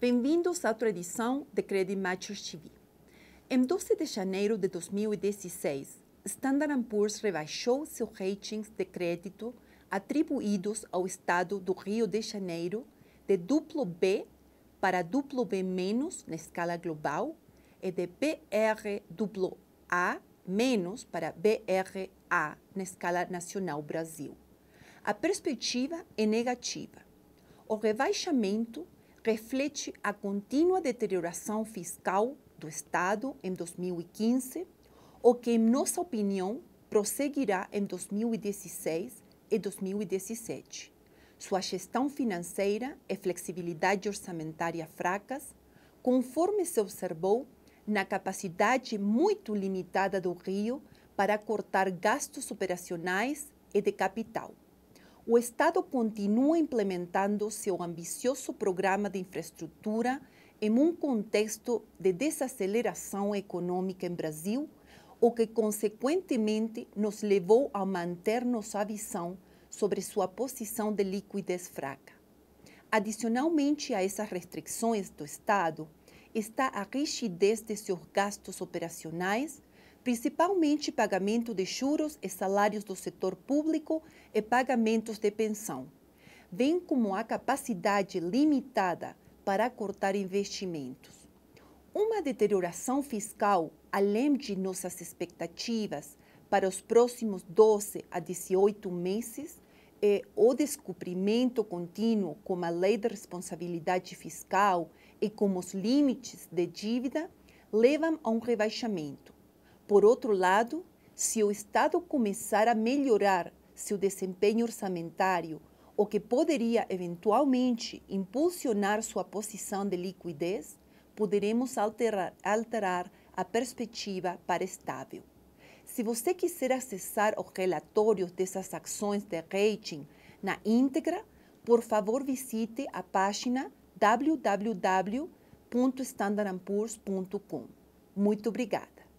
Bem-vindos à outra edição de Credit Matchers TV. Em 12 de janeiro de 2016, Standard Poor's rebaixou seus ratings de crédito atribuídos ao estado do Rio de Janeiro de duplo B para duplo B- na escala global e de BR duplo A- para BRA na escala nacional Brasil. A perspectiva é negativa. O rebaixamento reflete a contínua deterioração fiscal do Estado em 2015, o que, em nossa opinião, prosseguirá em 2016 e 2017. Sua gestão financeira e flexibilidade orçamentária fracas, conforme se observou na capacidade muito limitada do Rio para cortar gastos operacionais e de capital o Estado continua implementando seu ambicioso programa de infraestrutura em um contexto de desaceleração econômica em Brasil, o que, consequentemente, nos levou a manter nossa visão sobre sua posição de liquidez fraca. Adicionalmente a essas restrições do Estado, está a rigidez de seus gastos operacionais principalmente pagamento de juros e salários do setor público e pagamentos de pensão, bem como a capacidade limitada para cortar investimentos. Uma deterioração fiscal, além de nossas expectativas para os próximos 12 a 18 meses, é o descobrimento contínuo com a lei de responsabilidade fiscal e com os limites de dívida levam a um rebaixamento, por outro lado, se o Estado começar a melhorar seu desempenho orçamentário, o que poderia eventualmente impulsionar sua posição de liquidez, poderemos alterar, alterar a perspectiva para estável. Se você quiser acessar os relatórios dessas ações de rating na íntegra, por favor visite a página www.standardpoors.com. Muito obrigada.